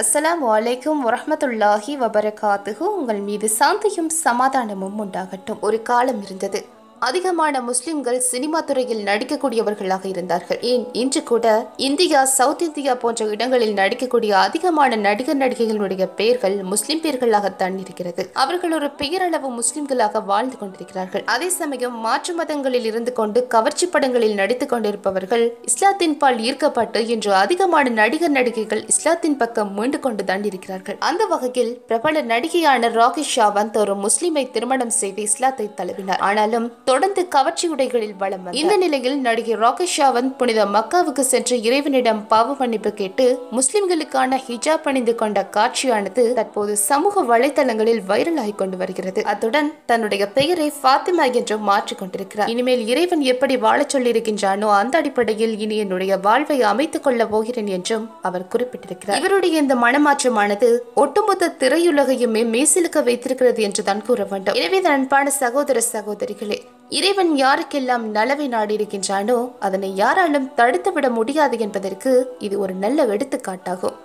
அஸ்லாம் வலைக்கும் வரமத்துல்லாஹி வபரகாத்துகு உங்கள் மீது சாந்தியும் சமாதானமும் உண்டாகட்டும் ஒரு காலம் இருந்தது அதிகமான முஸ்லிம்கள் சினிமா துறையில் நடிக்கக்கூடியவர்களாக இருந்தார்கள் ஏன் இன்று கூட இந்தியா சவுத் இந்தியா போன்ற இடங்களில் நடிக்கக்கூடிய அதிகமான நடிகர் நடிகைகளுடைய பெயர்கள் முஸ்லிம் பெயர்களாகத்தான் இருக்கிறது அவர்கள் ஒரு பெயரளவு முஸ்லிம்களாக வாழ்ந்து கொண்டிருக்கிறார்கள் அதே சமயம் மாற்று மதங்களில் இருந்து கொண்டு கவர்ச்சி படங்களில் நடித்துக் கொண்டிருப்பவர்கள் இஸ்லாத்தின் பால் ஈர்க்கப்பட்டு இன்று அதிகமான நடிகர் நடிகைகள் இஸ்லாத்தின் பக்கம் மீண்டு கொண்டுதான் இருக்கிறார்கள் அந்த வகையில் பிரபல நடிகையான ராகேஷ் சாவந்த் ஒரு முஸ்லிமை திருமணம் செய்து இஸ்லாத்தை தழுவினார் ஆனாலும் தொடர்ந்து கவர்ச்சி உடைகளில் வளம் இந்த நிலையில் நடிகை ராகேஷ் சாவந்த் புனித மக்காவுக்கு சென்று இறைவனிடம் பாவ மன்னிப்பு கேட்டு முஸ்லிம்களுக்கான ஹிஜாப் அணிந்து கொண்ட காட்சியானது தற்போது சமூக வலைதளங்களில் வைரல் ஆகி கொண்டு வருகிறது அத்துடன் தன்னுடைய பெயரை பாத்திமா என்று மாற்றிக் கொண்டிருக்கிறார் இனிமேல் இறைவன் எப்படி வாழச் சொல்லியிருக்கின்றானோ அந்த அடிப்படையில் இனி என்னுடைய வாழ்வை அமைத்துக் கொள்ள போகிறேன் என்றும் அவர் குறிப்பிட்டிருக்கிறார் இவருடைய இந்த மனமாற்றமானது ஒட்டுமொத்த திரையுலகையுமே மேசிலுக்க வைத்திருக்கிறது என்று தான் கூற வேண்டும் எனவே அன்பான சகோதர சகோதரிகளே இறைவன் யாருக்கெல்லாம் நலவை நாடியிருக்கின்றானோ அதனை யாராலும் தடுத்துவிட முடியாது என்பதற்கு இது ஒரு நல்ல எடுத்துக்காட்டாகும்